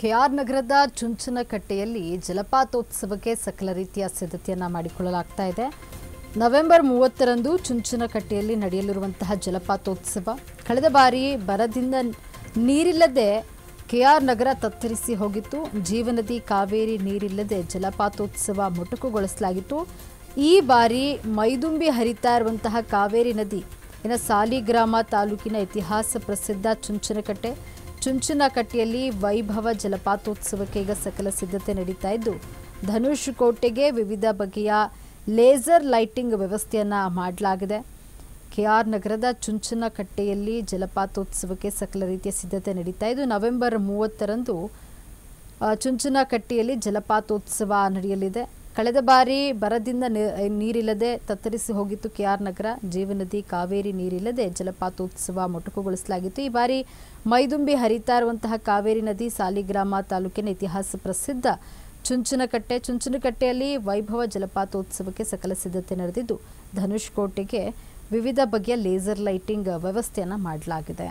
K R ನಗರದ ಚುಂಚನಕಟ್ಟೆಯಲ್ಲಿ ಜಲಪಾತೋತ್ಸವಕ್ಕೆ ಸಕಲ ರೀತಿಯ ಸಿದ್ಧತೆಯನ್ನು ಮಾಡಿಕೊಳ್ಳಲಾಗ್ತಾ ಇದೆ ನವೆಂಬರ್ ಮೂವತ್ತರಂದು ಚುಂಚನಕಟ್ಟೆಯಲ್ಲಿ ನಡೆಯಲಿರುವಂತಹ ಜಲಪಾತೋತ್ಸವ ಕಳೆದ ಬಾರಿ ಬರದಿಂದ ನೀರಿಲ್ಲದೆ ಕೆಆರ್ ನಗರ ತತ್ತರಿಸಿ ಹೋಗಿತ್ತು ಜೀವನದಿ ಕಾವೇರಿ ನೀರಿಲ್ಲದೆ ಜಲಪಾತೋತ್ಸವ ಮೊಟಕುಗೊಳಿಸಲಾಗಿತ್ತು ಈ ಬಾರಿ ಮೈದುಂಬಿ ಹರಿತಾ ಇರುವಂತಹ ಕಾವೇರಿ ನದಿ ಇನ್ನು ಸಾಲಿಗ್ರಾಮ ತಾಲೂಕಿನ ಇತಿಹಾಸ ಪ್ರಸಿದ್ಧ ಚುಂಚನಕಟ್ಟೆ ಚುಂಚನಕಟ್ಟೆಯಲ್ಲಿ ವೈಭವ ಜಲಪಾತೋತ್ಸವಕ್ಕೆ ಈಗ ಸಕಲ ಸಿದ್ಧತೆ ನಡೀತಾ ಇದ್ದು ಧನುಷ್ ಕೋಟೆಗೆ ವಿವಿಧ ಬಗೆಯ ಲೇಸರ್ ಲೈಟಿಂಗ್ ವ್ಯವಸ್ಥೆಯನ್ನು ಮಾಡಲಾಗಿದೆ ಕೆ ಆರ್ ನಗರದ ಚುಂಚನಕಟ್ಟೆಯಲ್ಲಿ ಜಲಪಾತೋತ್ಸವಕ್ಕೆ ಸಕಲ ರೀತಿಯ ಸಿದ್ಧತೆ ನಡೀತಾ ಇದ್ದು ನವೆಂಬರ್ ಮೂವತ್ತರಂದು ಚುಂಚನಕಟ್ಟೆಯಲ್ಲಿ ಜಲಪಾತೋತ್ಸವ ನಡೆಯಲಿದೆ ಕಳೆದ ಬಾರಿ ಬರದಿಂದ ನೀರಿಲ್ಲದೆ ತತ್ತರಿಸಿ ಹೋಗಿತ್ತು ಕೆಆರ್ ನಗರ ಜೀವನದಿ ಕಾವೇರಿ ನೀರಿಲ್ಲದೆ ಜಲಪಾತೋತ್ಸವ ಮೊಟಕುಗೊಳಿಸಲಾಗಿತ್ತು ಈ ಬಾರಿ ಮೈದುಂಬಿ ಹರಿತಾ ಇರುವಂತಹ ಕಾವೇರಿ ನದಿ ಸಾಲಿಗ್ರಾಮ ತಾಲೂಕಿನ ಇತಿಹಾಸ ಪ್ರಸಿದ್ಧ ಚುಂಚನಕಟ್ಟೆ ಚುಂಚನಕಟ್ಟೆಯಲ್ಲಿ ವೈಭವ ಜಲಪಾತೋತ್ಸವಕ್ಕೆ ಸಕಲ ಸಿದ್ಧತೆ ನಡೆದಿದ್ದು ಧನುಷ್ಕೋಟೆಗೆ ಕೋಟೆಗೆ ವಿವಿಧ ಬಗೆಯ ಲೇಸರ್ ಲೈಟಿಂಗ್ ವ್ಯವಸ್ಥೆಯನ್ನು ಮಾಡಲಾಗಿದೆ